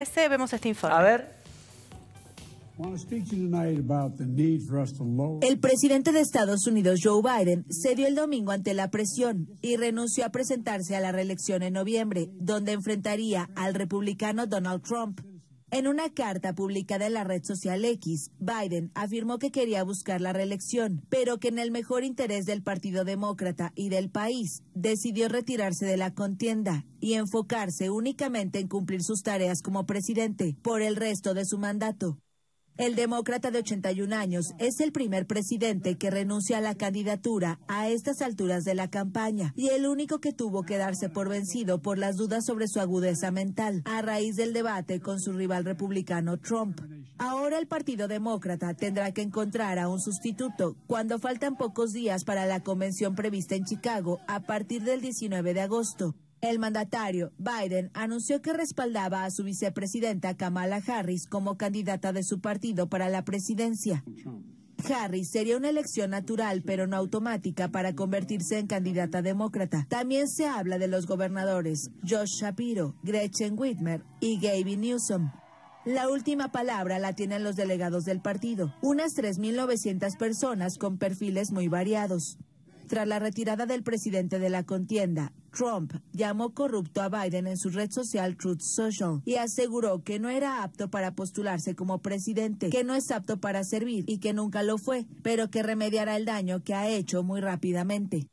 Este, vemos este informe. A ver. El presidente de Estados Unidos, Joe Biden, cedió el domingo ante la presión y renunció a presentarse a la reelección en noviembre, donde enfrentaría al republicano Donald Trump. En una carta publicada en la red social X, Biden afirmó que quería buscar la reelección, pero que en el mejor interés del Partido Demócrata y del país, decidió retirarse de la contienda y enfocarse únicamente en cumplir sus tareas como presidente por el resto de su mandato. El demócrata de 81 años es el primer presidente que renuncia a la candidatura a estas alturas de la campaña y el único que tuvo que darse por vencido por las dudas sobre su agudeza mental a raíz del debate con su rival republicano Trump. Ahora el Partido Demócrata tendrá que encontrar a un sustituto cuando faltan pocos días para la convención prevista en Chicago a partir del 19 de agosto. El mandatario Biden anunció que respaldaba a su vicepresidenta Kamala Harris como candidata de su partido para la presidencia. Harris sería una elección natural, pero no automática, para convertirse en candidata demócrata. También se habla de los gobernadores Josh Shapiro, Gretchen Whitmer y Gavin Newsom. La última palabra la tienen los delegados del partido, unas 3.900 personas con perfiles muy variados. Tras la retirada del presidente de la contienda, Trump llamó corrupto a Biden en su red social Truth Social y aseguró que no era apto para postularse como presidente, que no es apto para servir y que nunca lo fue, pero que remediará el daño que ha hecho muy rápidamente.